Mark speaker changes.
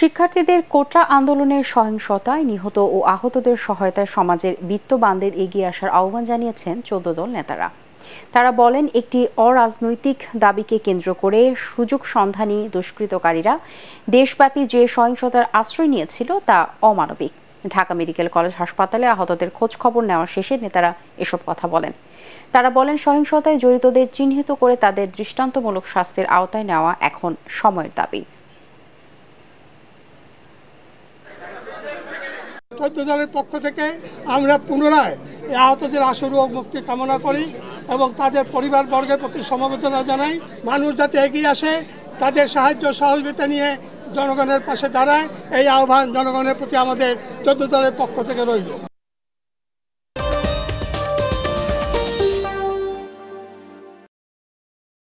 Speaker 1: শিক্ষার্থীদের কোটা আন্দোলনের সহিংসতায় নিহত ও আহতদের সহায়তায় সমাজের বিত্তবানদের এগিয়ে আসার আহ্বান জানিয়েছেন চোদ্দ দল নেতারা তারা বলেন একটি অরাজনৈতিক দাবিকে কেন্দ্র করে সুযোগ সন্ধানী দুষ্কৃতকারীরা দেশব্যাপী যে সহিংসতার আশ্রয় নিয়েছিল তা অমানবিক ঢাকা মেডিকেল কলেজ হাসপাতালে আহতদের খোঁজ খবর নেওয়া শেষে নেতারা এসব কথা বলেন তারা বলেন সহিংসতায় জড়িতদের চিহ্নিত করে তাদের দৃষ্টান্তমূলক শাস্তির আওতায় নেওয়া এখন সময়ের দাবি
Speaker 2: ঐক্যবদ্ধ দলের পক্ষ থেকে আমরা পুনরায় আহতদের আসর ও মুক্তি কামনা করি এবং তাদের পরিবারবর্গের প্রতি সমবেদনা জানাই মানুষ যাতে এগিয়ে আসে তাদের সাহায্য সহযোগিতা নিয়ে জনগণের পাশে দাঁড়ায় এই আহ্বান জনগণের প্রতি আমাদের চোদ্দ দলের পক্ষ থেকে রইল